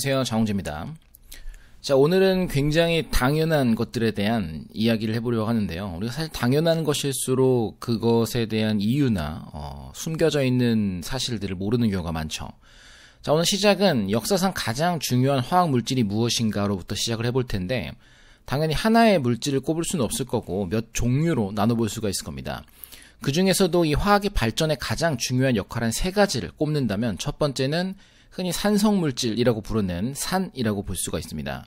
안녕하세요. 장홍재입니다. 자, 오늘은 굉장히 당연한 것들에 대한 이야기를 해보려고 하는데요. 우리가 사실 당연한 것일수록 그것에 대한 이유나, 어, 숨겨져 있는 사실들을 모르는 경우가 많죠. 자, 오늘 시작은 역사상 가장 중요한 화학 물질이 무엇인가로부터 시작을 해볼 텐데, 당연히 하나의 물질을 꼽을 수는 없을 거고, 몇 종류로 나눠볼 수가 있을 겁니다. 그 중에서도 이 화학의 발전에 가장 중요한 역할은세 가지를 꼽는다면, 첫 번째는 흔히 산성물질이라고 부르는 산이라고 볼 수가 있습니다.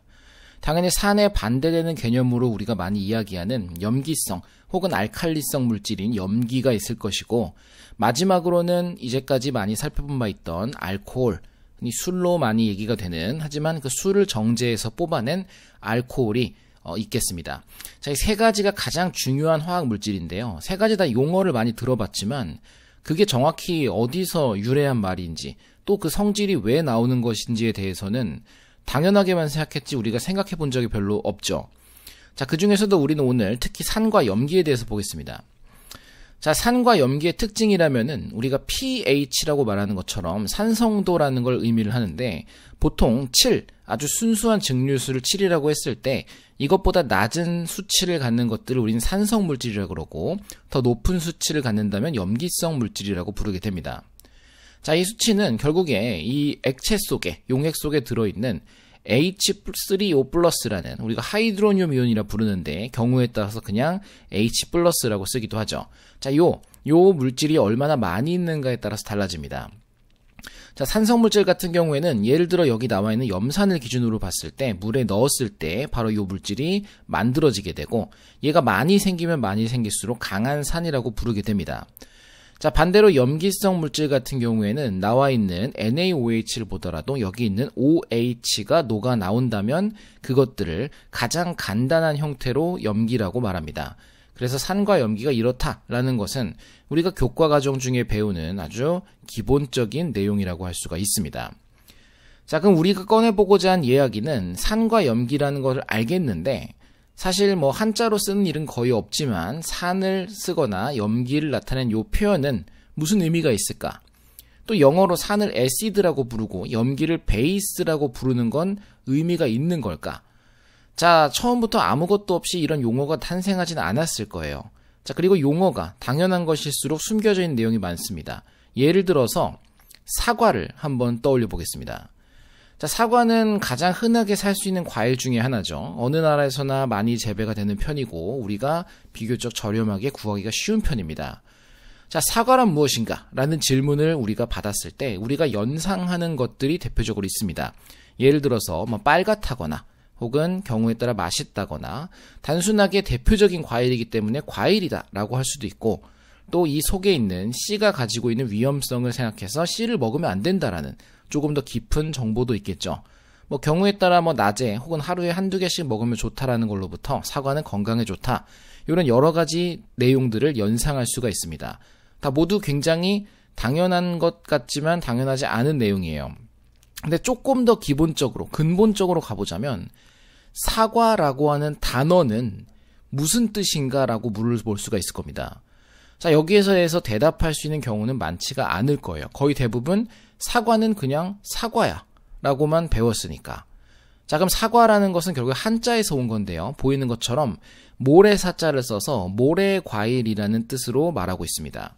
당연히 산에 반대되는 개념으로 우리가 많이 이야기하는 염기성 혹은 알칼리성 물질인 염기가 있을 것이고 마지막으로는 이제까지 많이 살펴본 바 있던 알코올 술로 많이 얘기가 되는 하지만 그 술을 정제해서 뽑아낸 알코올이 어, 있겠습니다. 자, 이 세 가지가 가장 중요한 화학 물질인데요. 세 가지 다 용어를 많이 들어봤지만 그게 정확히 어디서 유래한 말인지 또 그 성질이 왜 나오는 것인지에 대해서는 당연하게만 생각했지 우리가 생각해 본 적이 별로 없죠. 자, 그 중에서도 우리는 오늘 특히 산과 염기에 대해서 보겠습니다. 자, 산과 염기의 특징이라면은 우리가 pH라고 말하는 것처럼 산성도라는 걸 의미를 하는데 보통 7, 아주 순수한 증류수를 7이라고 했을 때 이것보다 낮은 수치를 갖는 것들을 우리는 산성 물질이라고 그러고 더 높은 수치를 갖는다면 염기성 물질이라고 부르게 됩니다. 자, 이 수치는 결국에 이 액체 속에, 용액 속에 들어있는 H3O+라는 우리가 하이드로늄 이온이라 부르는데 경우에 따라서 그냥 H+라고 쓰기도 하죠. 자, 요, 요 물질이 얼마나 많이 있는가에 따라서 달라집니다. 자, 산성물질 같은 경우에는 예를 들어 여기 나와 있는 염산을 기준으로 봤을 때 물에 넣었을 때 바로 이 물질이 만들어지게 되고 얘가 많이 생기면 많이 생길수록 강한 산이라고 부르게 됩니다. 자, 반대로 염기성 물질 같은 경우에는 나와 있는 NaOH를 보더라도 여기 있는 OH가 녹아 나온다면 그것들을 가장 간단한 형태로 염기라고 말합니다. 그래서 산과 염기가 이렇다라는 것은 우리가 교과 과정 중에 배우는 아주 기본적인 내용이라고 할 수가 있습니다. 자, 그럼 우리가 꺼내보고자 한 이야기는 산과 염기라는 것을 알겠는데 사실 뭐 한자로 쓰는 일은 거의 없지만 산을 쓰거나 염기를 나타낸 이 표현은 무슨 의미가 있을까? 또 영어로 산을 에시드라고 부르고 염기를 베이스라고 부르는 건 의미가 있는 걸까? 자, 처음부터 아무것도 없이 이런 용어가 탄생하진 않았을 거예요. 자, 그리고 용어가 당연한 것일수록 숨겨져 있는 내용이 많습니다. 예를 들어서 사과를 한번 떠올려 보겠습니다. 자, 사과는 가장 흔하게 살 수 있는 과일 중의 하나죠. 어느 나라에서나 많이 재배가 되는 편이고 우리가 비교적 저렴하게 구하기가 쉬운 편입니다. 자, 사과란 무엇인가? 라는 질문을 우리가 받았을 때 우리가 연상하는 것들이 대표적으로 있습니다. 예를 들어서 뭐 빨갛다거나 혹은 경우에 따라 맛있다거나 단순하게 대표적인 과일이기 때문에 과일이다 라고 할 수도 있고 또 이 속에 있는 씨가 가지고 있는 위험성을 생각해서 씨를 먹으면 안 된다라는 조금 더 깊은 정보도 있겠죠. 뭐 경우에 따라 뭐 낮에 혹은 하루에 한두 개씩 먹으면 좋다라는 걸로부터 사과는 건강에 좋다. 이런 여러 가지 내용들을 연상할 수가 있습니다. 다 모두 굉장히 당연한 것 같지만 당연하지 않은 내용이에요. 근데 조금 더 기본적으로, 근본적으로 가보자면, 사과라고 하는 단어는 무슨 뜻인가라고 물을 볼 수가 있을 겁니다. 자, 여기에서에서 대답할 수 있는 경우는 많지가 않을 거예요. 거의 대부분 사과는 그냥 사과야. 라고만 배웠으니까. 자, 그럼 사과라는 것은 결국 한자에서 온 건데요. 보이는 것처럼 모래사자를 써서 모래과일이라는 뜻으로 말하고 있습니다.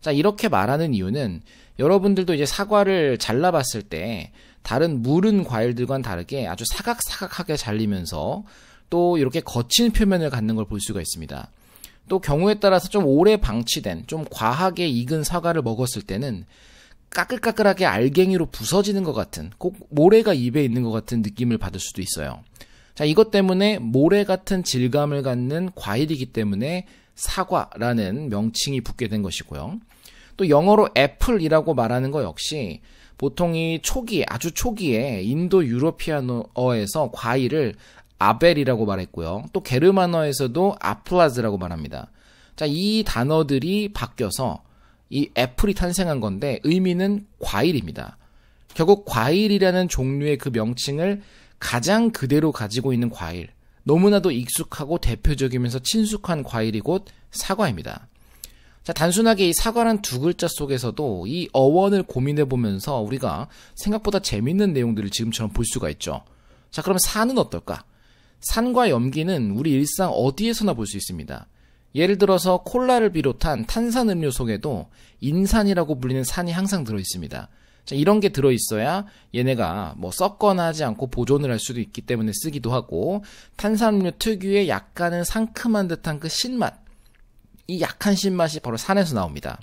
자, 이렇게 말하는 이유는 여러분들도 이제 사과를 잘라봤을 때 다른 무른 과일들과는 다르게 아주 사각사각하게 잘리면서 또 이렇게 거친 표면을 갖는 걸 볼 수가 있습니다. 또 경우에 따라서 좀 오래 방치된, 좀 과하게 익은 사과를 먹었을 때는 까끌까끌하게 알갱이로 부서지는 것 같은, 꼭 모래가 입에 있는 것 같은 느낌을 받을 수도 있어요. 자, 이것 때문에 모래 같은 질감을 갖는 과일이기 때문에 사과라는 명칭이 붙게 된 것이고요. 또 영어로 애플이라고 말하는 거 역시 보통 이 초기, 아주 초기에 인도 유로피아어에서 노 과일을 아벨이라고 말했고요. 또 게르만어에서도 아플라즈라고 말합니다. 자, 이 단어들이 바뀌어서 이 애플이 탄생한 건데 의미는 과일입니다. 결국 과일이라는 종류의 그 명칭을 가장 그대로 가지고 있는 과일. 너무나도 익숙하고 대표적이면서 친숙한 과일이 곧 사과입니다. 자, 단순하게 이 사과란 두 글자 속에서도 이 어원을 고민해 보면서 우리가 생각보다 재밌는 내용들을 지금처럼 볼 수가 있죠. 자, 그럼 사는 어떨까? 산과 염기는 우리 일상 어디에서나 볼 수 있습니다. 예를 들어서 콜라를 비롯한 탄산음료 속에도 인산이라고 불리는 산이 항상 들어있습니다. 자, 이런 게 들어있어야 얘네가 뭐 썩거나 하지 않고 보존을 할 수도 있기 때문에 쓰기도 하고 탄산음료 특유의 약간은 상큼한 듯한 그 신맛 이 약한 신맛이 바로 산에서 나옵니다.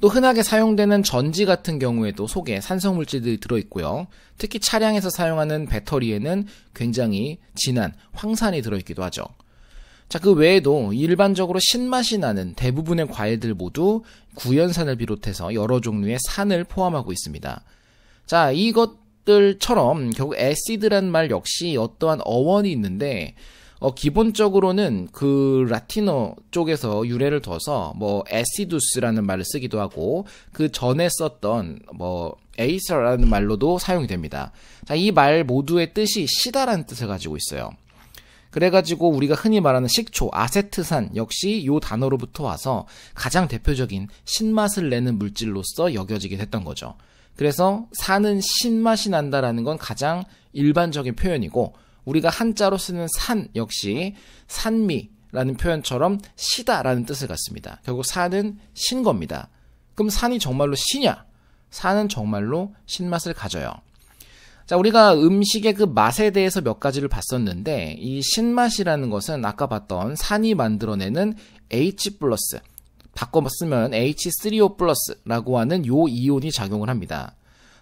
또 흔하게 사용되는 전지 같은 경우에도 속에 산성 물질들이 들어있고요. 특히 차량에서 사용하는 배터리에는 굉장히 진한 황산이 들어있기도 하죠. 자, 그 외에도 일반적으로 신맛이 나는 대부분의 과일들 모두 구연산을 비롯해서 여러 종류의 산을 포함하고 있습니다. 자, 이것들처럼 결국 에시드란 말 역시 어떠한 어원이 있는데 어, 기본적으로는 그 라틴어 쪽에서 유래를 둬서 뭐 에시두스라는 말을 쓰기도 하고 그 전에 썼던 뭐 에이서라는 말로도 사용이 됩니다. 자, 이 말 모두의 뜻이 시다라는 뜻을 가지고 있어요. 그래가지고 우리가 흔히 말하는 식초, 아세트산 역시 이 단어로부터 와서 가장 대표적인 신맛을 내는 물질로서 여겨지게 됐던 거죠. 그래서 사는 신맛이 난다라는 건 가장 일반적인 표현이고 우리가 한자로 쓰는 산 역시 산미라는 표현처럼 시다라는 뜻을 갖습니다. 결국 산은 신 겁니다. 그럼 산이 정말로 시냐? 산은 정말로 신맛을 가져요. 자, 우리가 음식의 그 맛에 대해서 몇 가지를 봤었는데, 이 신맛이라는 것은 아까 봤던 산이 만들어내는 H 플러스, 바꿔 쓰면 H3O 플러스라고 하는 요 이온이 작용을 합니다.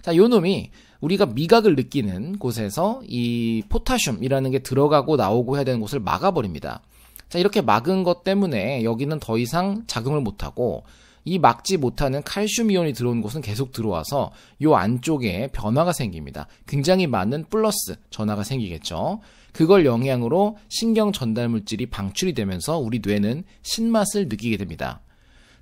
자, 요 놈이 우리가 미각을 느끼는 곳에서 이 포타슘이라는 게 들어가고 나오고 해야 되는 곳을 막아버립니다. 자, 이렇게 막은 것 때문에 여기는 더 이상 작용을 못하고 이 막지 못하는 칼슘 이온이 들어온 곳은 계속 들어와서 요 안쪽에 변화가 생깁니다. 굉장히 많은 플러스 전화가 생기겠죠. 그걸 영향으로 신경 전달 물질이 방출이 되면서 우리 뇌는 신맛을 느끼게 됩니다.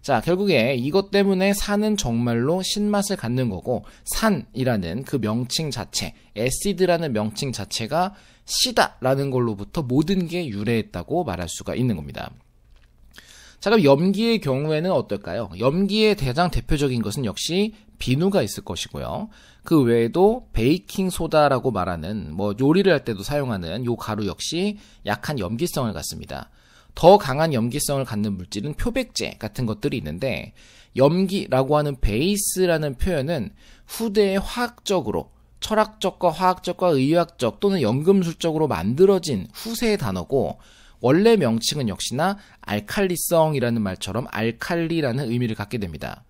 자, 결국에 이것 때문에 산은 정말로 신맛을 갖는 거고, 산이라는 그 명칭 자체, 에시드라는 명칭 자체가 시다라는 걸로부터 모든 게 유래했다고 말할 수가 있는 겁니다. 자, 그럼 염기의 경우에는 어떨까요? 염기의 대장 대표적인 것은 역시 비누가 있을 것이고요. 그 외에도 베이킹 소다라고 말하는 뭐 요리를 할 때도 사용하는 요 가루 역시 약한 염기성을 갖습니다. 더 강한 염기성을 갖는 물질은 표백제 같은 것들이 있는데 염기라고 하는 베이스라는 표현은 후대에 화학적으로 철학적과 화학적과 의학적 또는 연금술적으로 만들어진 후세의 단어고 원래 명칭은 역시나 알칼리성이라는 말처럼 알칼리라는 의미를 갖게 됩니다.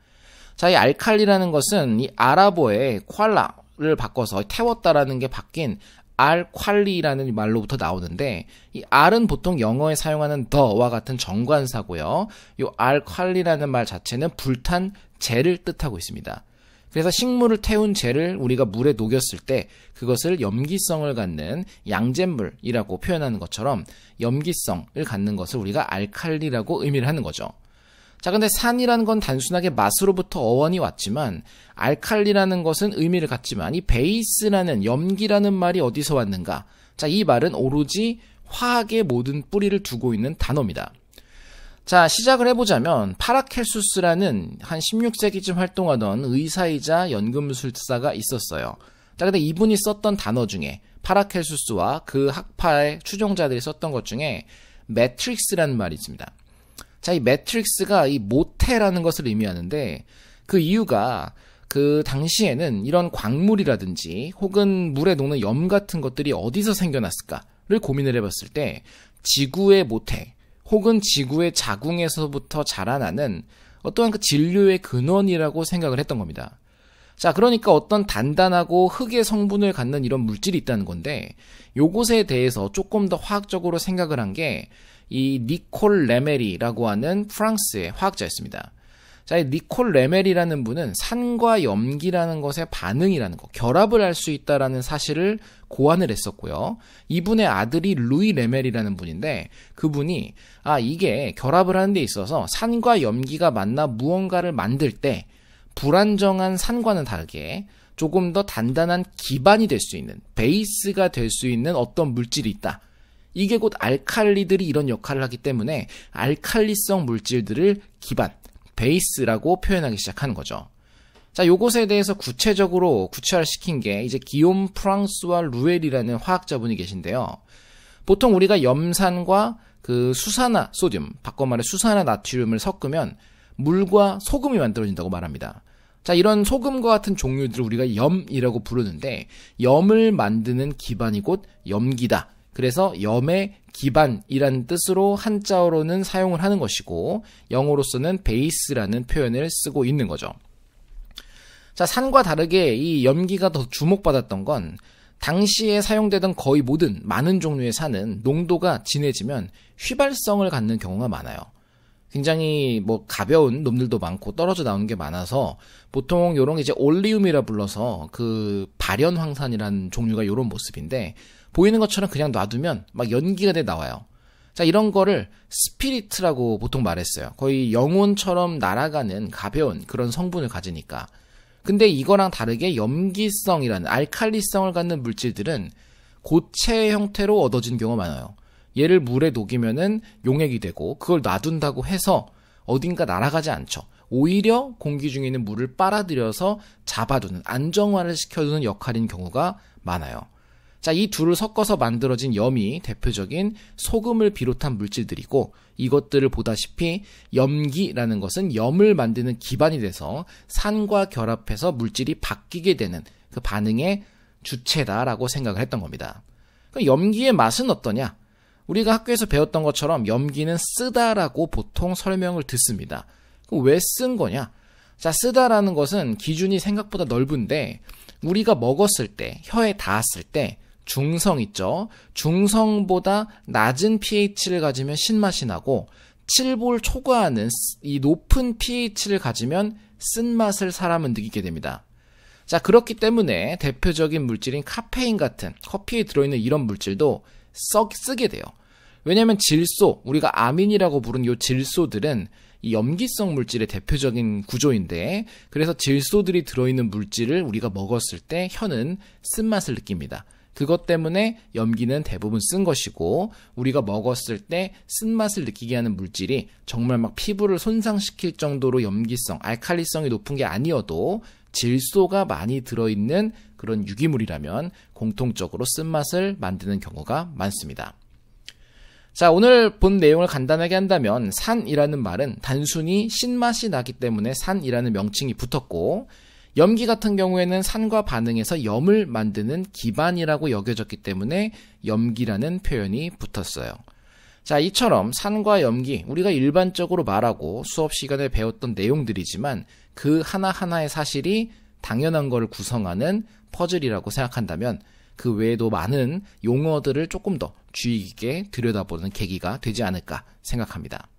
자, 이 알칼리라는 것은 이 아랍어의 콜라를 바꿔서 태웠다라는 게 바뀐 R 퀄리라는 말로부터 나오는데 이 R은 보통 영어에 사용하는 더와 같은 정관사고요. 이 R 퀄리라는 말 자체는 불탄 재를 뜻하고 있습니다. 그래서 식물을 태운 재를 우리가 물에 녹였을 때 그것을 염기성을 갖는 양잿물이라고 표현하는 것처럼 염기성을 갖는 것을 우리가 알칼리라고 의미를 하는 거죠. 자, 근데 산이라는 건 단순하게 맛으로부터 어원이 왔지만 알칼리라는 것은 의미를 갖지만 이 베이스라는 염기라는 말이 어디서 왔는가? 자, 이 말은 오로지 화학의 모든 뿌리를 두고 있는 단어입니다. 자, 시작을 해보자면 파라켈수스라는 한 16세기쯤 활동하던 의사이자 연금술사가 있었어요. 자, 근데 이분이 썼던 단어 중에 파라켈수스와 그 학파의 추종자들이 썼던 것 중에 매트릭스라는 말이 있습니다. 자, 이 매트릭스가 이 모태라는 것을 의미하는데 그 이유가 그 당시에는 이런 광물이라든지 혹은 물에 녹는 염 같은 것들이 어디서 생겨났을까를 고민을 해봤을 때 지구의 모태 혹은 지구의 자궁에서부터 자라나는 어떠한 그 진료의 근원이라고 생각을 했던 겁니다. 자, 그러니까 어떤 단단하고 흙의 성분을 갖는 이런 물질이 있다는 건데 요것에 대해서 조금 더 화학적으로 생각을 한게 이 니콜 레메리라고 하는 프랑스의 화학자였습니다. 자, 이 니콜 레메리라는 분은 산과 염기라는 것의 반응이라는 것, 결합을 할 수 있다라는 사실을 고안을 했었고요. 이분의 아들이 루이 레멜이라는 분인데 그분이 아, 이게 결합을 하는 데 있어서 산과 염기가 만나 무언가를 만들 때 불안정한 산과는 다르게 조금 더 단단한 기반이 될 수 있는 베이스가 될 수 있는 어떤 물질이 있다. 이게 곧 알칼리들이 이런 역할을 하기 때문에 알칼리성 물질들을 기반, 베이스라고 표현하기 시작하는 거죠. 자, 요것에 대해서 구체적으로 구체화를 시킨 게 이제 기욤 프랑스와 루엘이라는 화학자분이 계신데요. 보통 우리가 염산과 그 수산화 소듐, 바꿔 말해 수산화 나트륨을 섞으면 물과 소금이 만들어진다고 말합니다. 자, 이런 소금과 같은 종류들을 우리가 염이라고 부르는데 염을 만드는 기반이 곧 염기다. 그래서 염의 기반이란 뜻으로 한자어로는 사용을 하는 것이고 영어로서는 베이스라는 표현을 쓰고 있는 거죠. 자, 산과 다르게 이 염기가 더 주목받았던 건 당시에 사용되던 거의 모든 많은 종류의 산은 농도가 진해지면 휘발성을 갖는 경우가 많아요. 굉장히 뭐 가벼운 놈들도 많고 떨어져 나오는 게 많아서 보통 요런 게 이제 올리움이라 불러서 그 발현 황산이라는 종류가 요런 모습인데 보이는 것처럼 그냥 놔두면 막 연기가 돼 나와요. 자, 이런 거를 스피릿이라고 보통 말했어요. 거의 영혼처럼 날아가는 가벼운 그런 성분을 가지니까. 근데 이거랑 다르게 염기성이라는 알칼리성을 갖는 물질들은 고체 형태로 얻어진 경우가 많아요. 얘를 물에 녹이면은 용액이 되고 그걸 놔둔다고 해서 어딘가 날아가지 않죠. 오히려 공기 중에 있는 물을 빨아들여서 잡아두는 안정화를 시켜주는 역할인 경우가 많아요. 자, 이 둘을 섞어서 만들어진 염이 대표적인 소금을 비롯한 물질들이고 이것들을 보다시피 염기라는 것은 염을 만드는 기반이 돼서 산과 결합해서 물질이 바뀌게 되는 그 반응의 주체다라고 생각을 했던 겁니다. 그럼 염기의 맛은 어떠냐? 우리가 학교에서 배웠던 것처럼 염기는 쓰다라고 보통 설명을 듣습니다. 그럼 왜 쓴 거냐? 자, 쓰다라는 것은 기준이 생각보다 넓은데 우리가 먹었을 때, 혀에 닿았을 때 중성 있죠. 중성보다 낮은 pH를 가지면 신맛이 나고 7볼 초과하는 이 높은 pH를 가지면 쓴맛을 사람은 느끼게 됩니다. 자, 그렇기 때문에 대표적인 물질인 카페인 같은 커피에 들어있는 이런 물질도 썩 쓰게 돼요. 왜냐면 질소, 우리가 아민이라고 부른 요 질소들은 이 염기성 물질의 대표적인 구조인데 그래서 질소들이 들어있는 물질을 우리가 먹었을 때 혀는 쓴맛을 느낍니다. 그것 때문에 염기는 대부분 쓴 것이고 우리가 먹었을 때 쓴맛을 느끼게 하는 물질이 정말 막 피부를 손상시킬 정도로 염기성, 알칼리성이 높은 게 아니어도 질소가 많이 들어있는 그런 유기물이라면 공통적으로 쓴맛을 만드는 경우가 많습니다. 자, 오늘 본 내용을 간단하게 한다면 산이라는 말은 단순히 신맛이 나기 때문에 산이라는 명칭이 붙었고 염기 같은 경우에는 산과 반응해서 염을 만드는 기반이라고 여겨졌기 때문에 염기라는 표현이 붙었어요. 자, 이처럼 산과 염기, 우리가 일반적으로 말하고 수업 시간에 배웠던 내용들이지만 그 하나하나의 사실이 당연한 걸 구성하는 퍼즐이라고 생각한다면 그 외에도 많은 용어들을 조금 더 주의 깊게 들여다보는 계기가 되지 않을까 생각합니다.